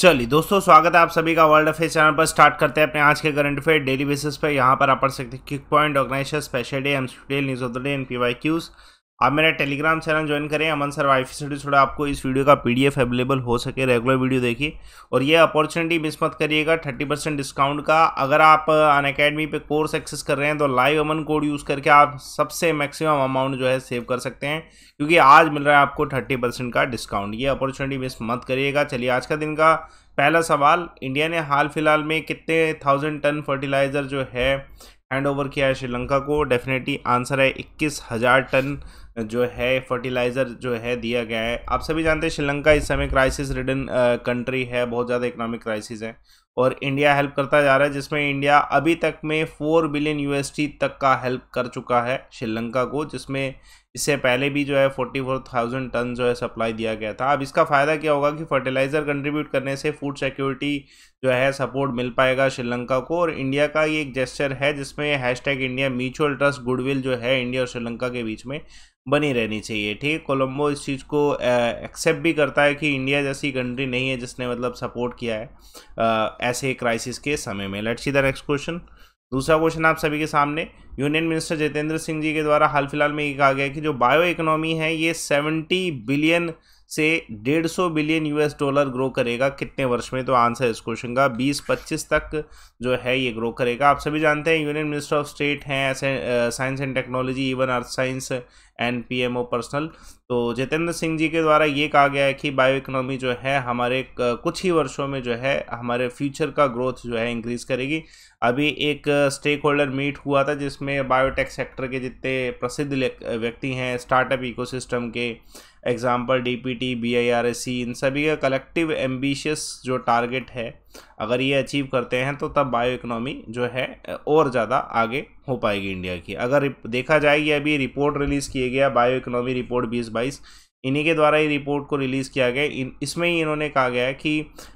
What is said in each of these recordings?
चलिए दोस्तों स्वागत है आप सभी का वर्ल्ड अफेयर चैनल पर स्टार्ट करते हैं अपने आज के करंट अफेयर डेली बेसिस पर यहाँ पर आप पढ़ सकते हैं quick point organiser special day M news of the day N P Y Qs आप मेरा टेलीग्राम चैनल ज्वाइन करें अमन सर वाइफ स्टडी थोड़ा आपको इस वीडियो का पीडीएफ अवेलेबल हो सके रेगुलर वीडियो देखिए और ये अपॉर्चुनिटी मिस मत करिएगा थर्टी परसेंट डिस्काउंट का अगर आप अन अकेडमी पर कोर्स एक्सेस कर रहे हैं तो लाइव अमन कोड यूज़ करके आप सबसे मैक्सिमम अमाउंट जो है सेव कर सकते हैं क्योंकि आज मिल रहा है आपको थर्टी परसेंट का डिस्काउंट ये अपॉर्चुनिटी मिस मत करिएगा चलिए आज का दिन का पहला सवाल इंडिया ने हाल फिलहाल में कितने थाउजेंड टन फर्टिलाइज़र जो है हैंड ओवर किया है श्रीलंका को डेफिनेटली आंसर है इक्कीस हज़ार टन जो है फर्टिलाइज़र जो है दिया गया है आप सभी जानते हैं श्रीलंका इस समय क्राइसिस रिडन कंट्री है बहुत ज़्यादा इकोनॉमिक क्राइसिस है और इंडिया हेल्प करता जा रहा है जिसमें इंडिया अभी तक में फोर बिलियन यूएसटी तक का हेल्प कर चुका है श्रीलंका को जिसमें इससे पहले भी जो है फोर्टी फोर थाउजेंड टन जो है सप्लाई दिया गया था अब इसका फ़ायदा क्या होगा कि फर्टिलाइज़र कंट्रीब्यूट करने से फूड सिक्योरिटी जो है सपोर्ट मिल पाएगा श्रीलंका को और इंडिया का ये एक जेस्चर है जिसमें hash India mutual trust goodwill जो है इंडिया और श्रीलंका के बीच में बनी रहनी चाहिए ठीक है कोलंबो इस चीज़ को एक्सेप्ट भी करता है कि इंडिया जैसी कंट्री नहीं है जिसने मतलब सपोर्ट किया है आ, ऐसे क्राइसिस के समय में let's see the next question दूसरा क्वेश्चन आप सभी के सामने यूनियन मिनिस्टर जितेंद्र सिंह जी के द्वारा हाल फिलहाल में ये कहा गया कि जो बायो इकोनॉमी है ये सेवेंटी बिलियन से 150 बिलियन यूएस डॉलर ग्रो करेगा कितने वर्ष में तो आंसर है इस क्वेश्चन का 20-25 तक जो है ये ग्रो करेगा आप सभी जानते हैं यूनियन मिनिस्टर ऑफ स्टेट हैं science and technology even earth science and PMO personal तो जितेंद्र सिंह जी के द्वारा ये कहा गया है कि बायो इकोनॉमी जो है हमारे कुछ ही वर्षों में जो है हमारे फ्यूचर का ग्रोथ जो है इंक्रीज़ करेगी अभी एक स्टेक होल्डर मीट हुआ था जिसमें बायोटेक सेक्टर के जितने प्रसिद्ध व्यक्ति हैं स्टार्टअप इकोसिस्टम के example D P T B I R S C इन सभी का कलेक्टिव एम्बिशियस जो टारगेट है अगर ये अचीव करते हैं तो तब बायो इकोनॉमी जो है और ज़्यादा आगे हो पाएगी इंडिया की अगर देखा जाए ये अभी रिपोर्ट रिलीज़ किया गया बायो इकोनॉमी रिपोर्ट बीस बाईस इन्हीं के द्वारा ये रिपोर्ट को रिलीज़ किया गया इन इसमें ही इन्होंने कहा गया है कि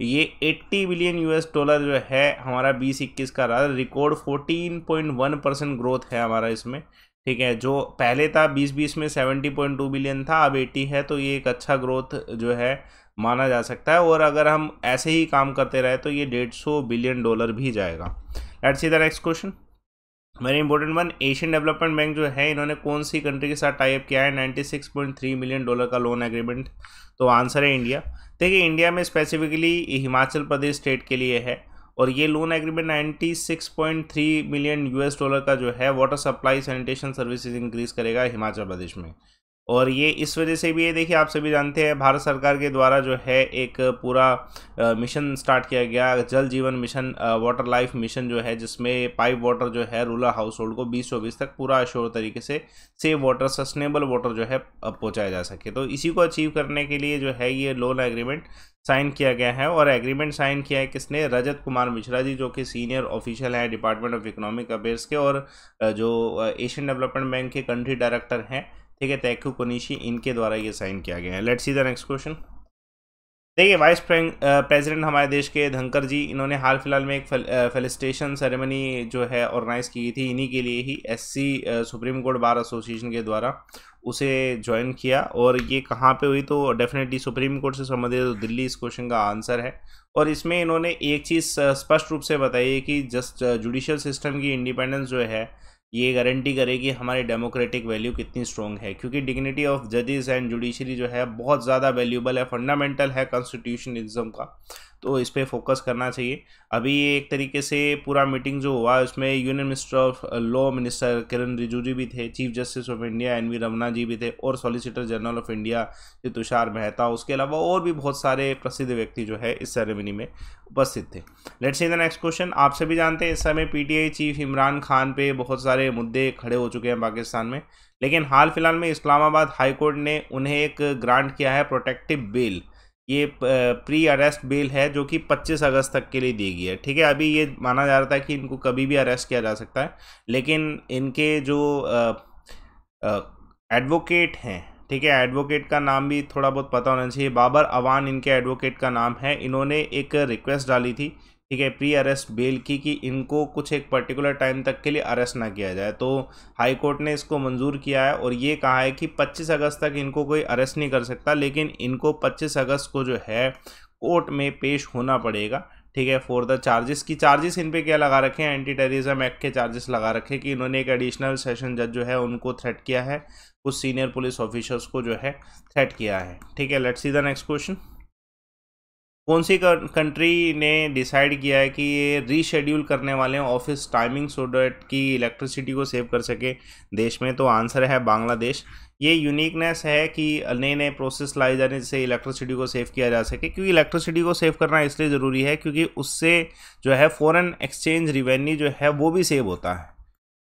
ये 80 बिलियन यूएस डॉलर जो है हमारा बीस इक्कीस का रहा रिकॉर्ड 14.1 परसेंट ग्रोथ है हमारा इसमें ठीक है जो पहले था बीस बीस में सेवेंटी पॉइंट टू बिलियन था अब एट्टी है तो ये एक अच्छा ग्रोथ जो है माना जा सकता है और अगर हम ऐसे ही काम करते रहे तो ये डेढ़ सौ बिलियन डॉलर भी जाएगा let's see the next question very important one Asian Development Bank जो है इन्होंने कौन सी कंट्री के साथ टाइप किया है थ्री मिलियन डॉलर का लोन एग्रीमेंट तो आंसर है इंडिया देखिए इंडिया में स्पेसिफिकली हिमाचल प्रदेश स्टेट के लिए है और ये loan agreement 96.3 million US dollar का जो है water supply sanitation services increase करेगा हिमाचल प्रदेश में और ये इस वजह से भी है देखिए आप सभी जानते हैं भारत सरकार के द्वारा जो है एक पूरा मिशन स्टार्ट किया गया जल जीवन मिशन वाटर लाइफ मिशन जो है जिसमें पाइप वाटर जो है रूरल हाउस होल्ड को बीस चौबीस तक पूरा अश्योर तरीके से सेव वाटर सस्टेनेबल वाटर जो है पहुँचाया जा सके तो इसी को अचीव करने के लिए जो है ये लोन एग्रीमेंट साइन किया गया है और एग्रीमेंट साइन किया है किसने रजत कुमार मिश्रा जी जो कि सीनियर ऑफिशियल हैं डिपार्टमेंट ऑफ इकोनॉमिक अफेयर्स के और जो एशियन डेवलपमेंट बैंक के कंट्री डायरेक्टर हैं ठीक है तैकु कोनीशी इनके द्वारा ये साइन किया गया है let see the next question देखिए वाइस प्रेसिडेंट हमारे देश के धनकर जी इन्होंने हाल फिलहाल में एक फेलिस्टेशन सेरेमनी जो है ऑर्गेनाइज की थी इन्हीं के लिए ही SC Supreme Court Bar Association के द्वारा उसे ज्वाइन किया और ये कहाँ पे हुई तो डेफिनेटली सुप्रीम कोर्ट से संबंधित तो दिल्ली इस क्वेश्चन का आंसर है और इसमें इन्होंने एक चीज़ स्पष्ट रूप से बताई है कि जस्ट जुडिशल सिस्टम की इंडिपेंडेंस जो है ये गारंटी करेगी हमारे डेमोक्रेटिक वैल्यू कितनी स्ट्रॉन्ग है क्योंकि डिग्निटी ऑफ जजेस एंड जुडिशरी जो है बहुत ज़्यादा वैल्यूबल है फंडामेंटल है कॉन्स्टिट्यूशनलिज्म का तो इस पर फोकस करना चाहिए अभी एक तरीके से पूरा मीटिंग जो हुआ उसमें union minister of law minister Kiran Rijiju ji भी थे chief justice of India N V Ramana ji भी थे और सॉलिसिटर जनरल ऑफ इंडिया जो तुषार मेहता उसके अलावा और भी बहुत सारे प्रसिद्ध व्यक्ति जो है इस सेरेमनी में उपस्थित थे let's see the next question आप सभी जानते हैं इस समय पीटीआई चीफ इमरान खान पे बहुत सारे मुद्दे खड़े हो चुके हैं पाकिस्तान में लेकिन हाल फिलहाल में इस्लामाबाद हाईकोर्ट ने उन्हें एक ग्रांट किया है प्रोटेक्टिव बेल ये प्री अरेस्ट बेल है जो कि 25 अगस्त तक के लिए दी गई है ठीक है अभी ये माना जा रहा था कि इनको कभी भी अरेस्ट किया जा सकता है लेकिन इनके जो एडवोकेट हैं ठीक है एडवोकेट का नाम भी थोड़ा बहुत पता होना चाहिए बाबर अवान इनके एडवोकेट का नाम है इन्होंने एक रिक्वेस्ट डाली थी ठीक है प्री अरेस्ट बेल की कि इनको कुछ एक पर्टिकुलर टाइम तक के लिए अरेस्ट ना किया जाए तो हाई कोर्ट ने इसको मंजूर किया है और ये कहा है कि 25 अगस्त तक इनको कोई अरेस्ट नहीं कर सकता लेकिन इनको 25 अगस्त को जो है कोर्ट में पेश होना पड़ेगा ठीक है फॉर द चार्जेस की चार्जेस इन पे क्या लगा रखे हैं एंटी टेररिज्म एक्ट के चार्जेस लगा रखे कि इन्होंने एक एडिशनल सेशन जज जो है उनको थ्रेट किया है कुछ सीनियर पुलिस ऑफिसर्स को जो है थ्रेट किया है ठीक है let's see the next question कौन सी कंट्री ने डिसाइड किया है कि ये रीशेड्यूल करने वाले हैं ऑफिस टाइमिंग सो डैट कि इलेक्ट्रिसिटी को सेव कर सके देश में तो आंसर है बांग्लादेश ये यूनिकनेस है कि नए नए प्रोसेस लाए जाने जिससे इलेक्ट्रिसिटी को सेव किया जा सके क्योंकि इलेक्ट्रिसिटी को सेव करना इसलिए ज़रूरी है क्योंकि उससे जो है फ़ॉरन एक्सचेंज रिवेन्यू जो है वो भी सेव होता है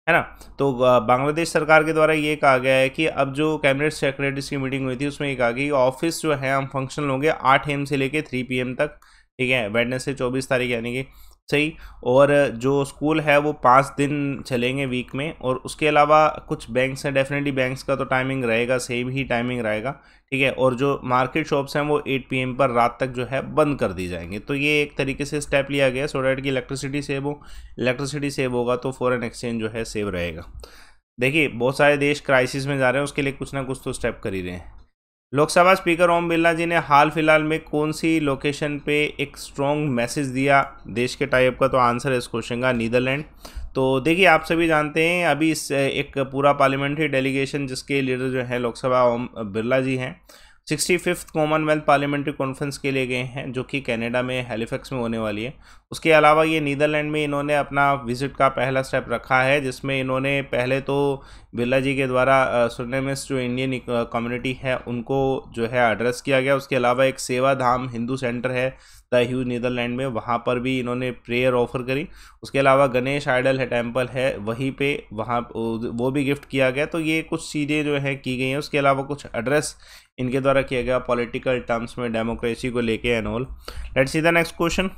है ना तो बांग्लादेश सरकार के द्वारा ये कहा गया है कि अब जो कैबिनेट सेक्रेटरीज की मीटिंग हुई थी उसमें ये कहा गया कि ऑफिस जो है हम फंक्शनल होंगे आठ एम से लेके थ्री पी तक ठीक है वेडनेसडे चौबीस तारीख यानी कि सही और जो स्कूल है वो पाँच दिन चलेंगे वीक में और उसके अलावा कुछ बैंक्स हैं डेफिनेटली बैंक्स का तो टाइमिंग रहेगा सेम ही टाइमिंग रहेगा ठीक है और जो मार्केट शॉप्स हैं वो 8 पीएम पर रात तक जो है बंद कर दी जाएंगे तो ये एक तरीके से स्टेप लिया गया सो डैट की इलेक्ट्रिसिटी सेव हो इलेक्ट्रिसिटी सेव होगा तो फॉरन एक्सचेंज जो है सेव रहेगा देखिए बहुत सारे देश क्राइसिस में जा रहे हैं उसके लिए कुछ ना कुछ तो स्टेप कर ही रहे हैं लोकसभा स्पीकर ओम बिरला जी ने हाल फिलहाल में कौन सी लोकेशन पे एक स्ट्रॉन्ग मैसेज दिया देश के टाइप का तो आंसर है इस क्वेश्चन का नीदरलैंड तो देखिए आप सभी जानते हैं अभी इस एक पूरा पार्लियामेंट्री डेलीगेशन जिसके लीडर जो हैं लोकसभा ओम बिरला जी हैं sixty fifth Commonwealth parliamentary conference के लिए गए हैं जो कि कनाडा में हेलीफेक्स में होने वाली है उसके अलावा ये नीदरलैंड में इन्होंने अपना विजिट का पहला स्टेप रखा है जिसमें इन्होंने पहले तो बिरला जी के द्वारा में जो इंडियन कम्युनिटी है उनको जो है एड्रेस किया गया उसके अलावा एक सेवा धाम हिंदू सेंटर है ह्यूज नीदरलैंड में वहाँ पर भी इन्होंने प्रेयर ऑफर करी उसके अलावा गणेश आइडल है टेम्पल है वहीं पे वहाँ वो भी गिफ्ट किया गया तो ये कुछ चीज़ें जो हैं की गई हैं उसके अलावा कुछ एड्रेस इनके द्वारा किया गया पॉलिटिकल टर्म्स में डेमोक्रेसी को लेके and all let's see the next question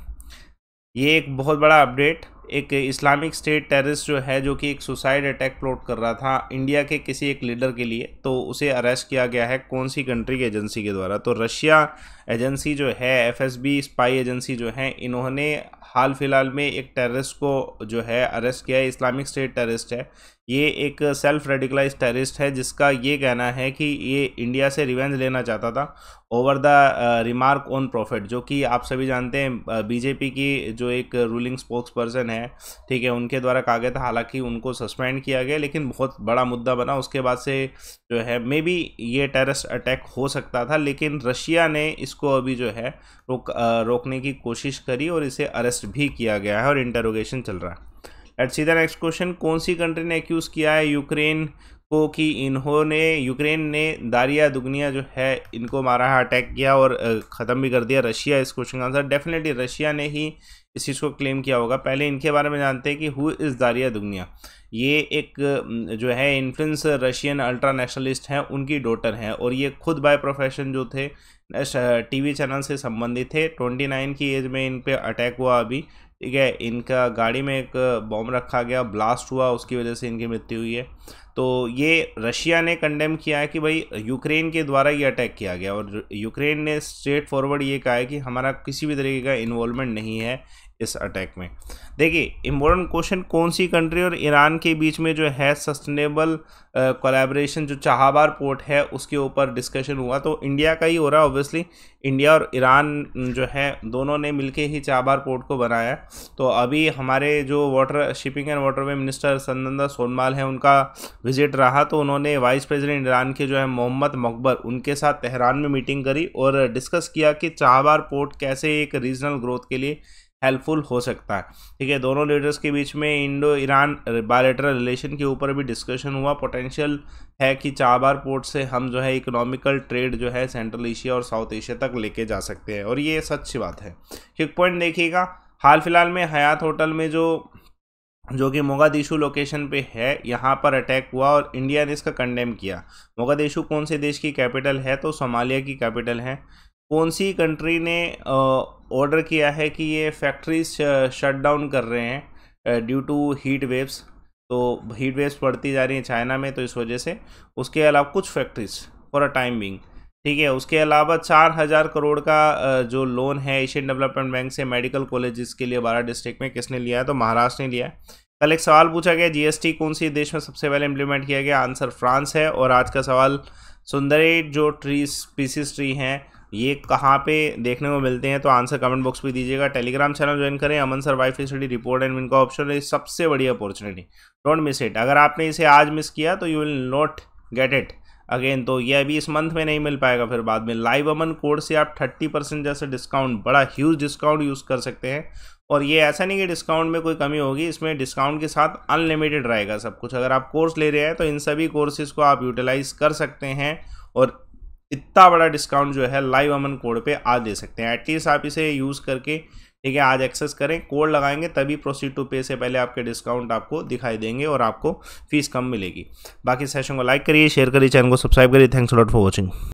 ये एक बहुत बड़ा अपडेट एक इस्लामिक स्टेट टेररिस्ट जो है जो कि एक सुसाइड अटैक प्लॉट कर रहा था इंडिया के किसी एक लीडर के लिए तो उसे अरेस्ट किया गया है कौन सी कंट्री की एजेंसी के द्वारा तो रशिया एजेंसी जो है एफएसबी स्पाई एजेंसी जो है इन्होंने हाल फिलहाल में एक टेररिस्ट को जो है अरेस्ट किया है इस्लामिक स्टेट टेररिस्ट है ये एक सेल्फ रेडिकलाइज टेररिस्ट है जिसका ये कहना है कि ये इंडिया से रिवेंज लेना चाहता था over the remark on Prophet जो कि आप सभी जानते हैं बीजेपी की जो एक रूलिंग स्पोक्स पर्सन है ठीक है उनके द्वारा कहा गया था हालांकि उनको सस्पेंड किया गया लेकिन बहुत बड़ा मुद्दा बना उसके बाद से जो है मे बी ये टेररिस्ट अटैक हो सकता था लेकिन रशिया ने इसको अभी जो है रोक रोकने की कोशिश करी और इसे अरेस्ट भी किया गया है और इंटरोगेशन चल रहा है एट सीधा नेक्स्ट क्वेश्चन कौन सी कंट्री ने एक्यूज़ किया है यूक्रेन को कि इन्होंने यूक्रेन ने दारिया दुगनिया जो है इनको मारा है अटैक किया और ख़त्म भी कर दिया रशिया इस क्वेश्चन का आंसर डेफिनेटली रशिया ने ही इस चीज़ को क्लेम किया होगा पहले इनके बारे में जानते हैं कि हु इज़ दारिया दुगनिया ये एक जो है इन्फ्लुंस रशियन अल्ट्रा नेशनलिस्ट हैं उनकी डोटर हैं और ये खुद बाय प्रोफेशन जो थे टीवी चैनल से संबंधित थे 29 की एज में इन पर अटैक हुआ अभी ठीक है इनका गाड़ी में एक बॉम्ब रखा गया ब्लास्ट हुआ उसकी वजह से इनकी मृत्यु हुई है तो ये रशिया ने कंडेम किया है कि भाई यूक्रेन के द्वारा ये अटैक किया गया और यूक्रेन ने स्ट्रेट फॉरवर्ड ये कहा है कि हमारा किसी भी तरीके का इन्वॉल्वमेंट नहीं है इस अटैक में देखिए इम्पोर्टेंट क्वेश्चन कौन सी कंट्री और ईरान के बीच में जो है सस्टेनेबल कोलैबोरेशन जो चाहबार पोर्ट है उसके ऊपर डिस्कशन हुआ तो इंडिया का ही हो रहा है ऑब्वियसली इंडिया और ईरान जो है दोनों ने मिलके ही चाहबार पोर्ट को बनाया तो अभी हमारे जो water shipping and waterway minister Sarbananda Sonowal है उनका विजिट रहा तो उन्होंने वाइस प्रेसिडेंट ईरान के जो है मोहम्मद मकबर उनके साथ तेहरान में मीटिंग करी और डिस्कस किया कि चाहबार पोर्ट कैसे एक रीजनल ग्रोथ के लिए हेल्पफुल हो सकता है ठीक है दोनों लीडर्स के बीच में इंडो ईरान बायोलेटरल रिलेशन के ऊपर भी डिस्कशन हुआ पोटेंशियल है कि चाबार पोर्ट से हम जो है इकोनॉमिकल ट्रेड जो है सेंट्रल एशिया और साउथ एशिया तक लेके जा सकते हैं और ये सच्ची बात है एक पॉइंट देखिएगा हाल फिलहाल में हयात होटल में जो जो कि मोगादिशु लोकेशन पे है यहाँ पर अटैक हुआ और इंडिया ने इसका कंडेम किया मोगादिशु कौन से देश की कैपिटल है तो सोमालिया की कैपिटल है कौन सी कंट्री ने ऑर्डर किया है कि ये फैक्ट्रीज शट डाउन कर रहे हैं ड्यू टू हीट वेव्स तो हीट वेव्स बढ़ती जा रही हैं चाइना में तो इस वजह से उसके अलावा कुछ factories for a time being ठीक है उसके अलावा चार हज़ार करोड़ का uh, जो लोन है एशियन डेवलपमेंट बैंक से मेडिकल कॉलेज के लिए बारह डिस्ट्रिक्ट में किसने लिया है तो महाराष्ट्र ने लिया है कल एक सवाल पूछा गया जीएसटी कौन सी देश में सबसे पहले इम्प्लीमेंट किया गया आंसर फ्रांस है और आज का सवाल सुंदरी जो ट्री स्पीसीज ट्री हैं ये कहाँ पे देखने को मिलते हैं तो आंसर कमेंट बॉक्स में दीजिएगा टेलीग्राम चैनल ज्वाइन करें Aman sir wife study report and इनका ऑप्शन है सबसे बड़ी अपॉर्चुनिटी डोंट मिस इट अगर आपने इसे आज मिस किया तो you will not get it again तो ये अभी इस मंथ में नहीं मिल पाएगा फिर बाद में लाइव अमन कोड से आप थर्टी परसेंट जैसे डिस्काउंट बड़ा ह्यूज डिस्काउंट यूज़ कर सकते हैं और ये ऐसा नहीं कि डिस्काउंट में कोई कमी होगी इसमें डिस्काउंट के साथ अनलिमिटेड रहेगा सब कुछ अगर आप कोर्स ले रहे हैं तो इन सभी कोर्सेज़ को आप यूटिलाइज़ कर सकते हैं और इतना बड़ा डिस्काउंट जो है लाइव अमन कोड पे आज दे सकते हैं एटलीस्ट आप इसे यूज़ करके ठीक है आज एक्सेस करें कोड लगाएंगे तभी प्रोसीड टू पे से पहले आपके डिस्काउंट आपको दिखाई देंगे और आपको फीस कम मिलेगी बाकी सेशन को लाइक करिए शेयर करिए चैनल को सब्सक्राइब करिए थैंक्स लॉट फॉर वॉचिंग